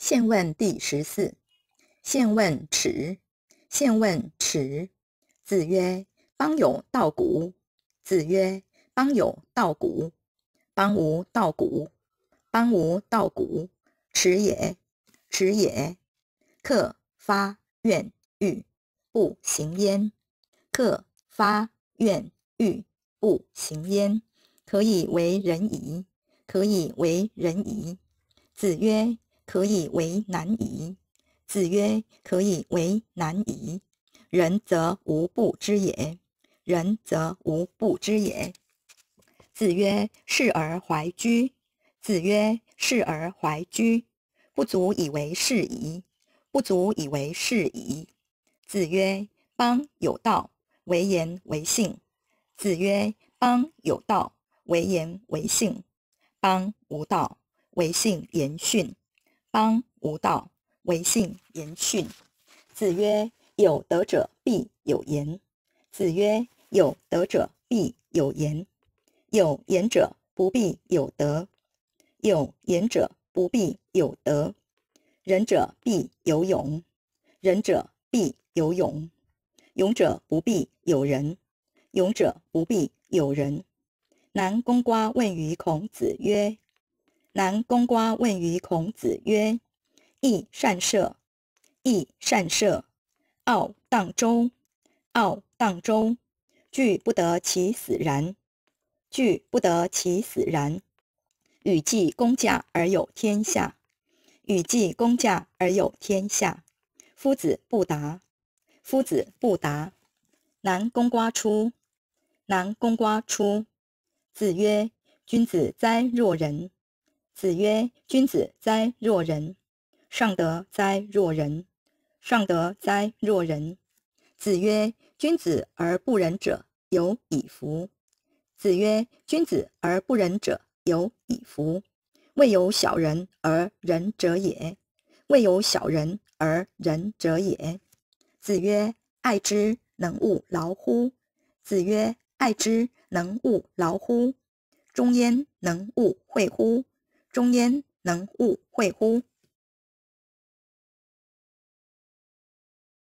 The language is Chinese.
现问第十四。现问耻。现问耻。子曰：邦有道谷。子曰：邦有道谷。邦无道谷。邦无道谷。耻也。耻也。客发怨欲不行焉。客发怨欲不行焉。可以为仁矣。可以为仁矣。子曰。可以为难矣。子曰：“可以为难矣。”人则无不知也。人则无不知也。子曰：“视而怀居。”子曰：“视而怀居，不足以为是矣。不足以为是矣。”子曰：“邦有道，唯言为信。”子曰：“邦有道，唯言为信；邦无道，唯信言训。”邦无道，唯信言训。子曰：“有德者必有言。”子曰：“有德者必有言，有言者不必有德，有言者不必有德。仁者必有勇，仁者必有勇，勇者不必有仁，勇者不必有仁。”南宫瓜问于孔子曰。南宫瓜问于孔子曰：“益善射，益善射；傲荡舟，傲荡舟，惧不得其死然，惧不得其死然。与季公驾而有天下，与季公驾而有天下。夫子不达，夫子不达。南宫瓜出，南宫瓜出。子曰：‘君子哉若人！’”子曰："君子哉若人！上德哉若人！上德哉若人！"子曰："君子而不仁者有以夫！"子曰："君子而不仁者有以夫！未有小人而仁者也。未有小人而仁者也。子曰："爱之，能勿劳乎？"子曰："爱之，能勿劳乎？忠焉，能勿惠乎？"中焉能勿会乎？